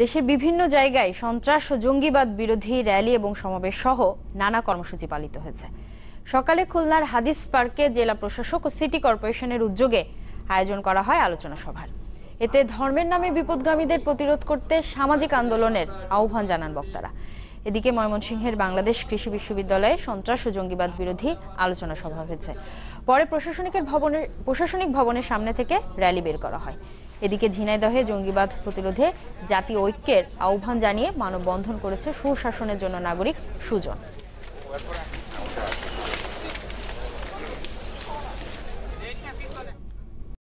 দেশের বিভিন্ন জায়গায় সন্ত্রাস ও জঙ্গিবাদ বিরোধী র্যালি এবং সমাবেশ সহ নানা কর্মসূচি পালিত হয়েছে সকালে খুলনার হাদিস পার্কে জেলা প্রশাসক ও সিটি কর্পোরেশনের উদ্যোগে আয়োজন করা হয় আলোচনা সভার এতে ধর্মের নামে বিপদগামীদের প্রতিরোধ করতে সামাজিক আন্দোলনের আহ্বান জানান বক্তারা এদিকে ময়মনসিংহের বাংলাদেশ কৃষি বিশ্ববিদ্যালয়ে সন্ত্রাস ও জঙ্গিবাদ বিরোধী আলোচনা সভা হয়েছে পরে প্রশাসনিকের ভবনের প্রশাসনিক ভবনের সামনে থেকে র্যালি বের করা হয় এদিকে ঝিনাইদহে জঙ্গিবাদ প্রতিরোধে জাতীয় ঐক্যের আহ্বান জানিয়ে মানববন্ধন করেছে সুশাসনের জন্য নাগরিক সুজন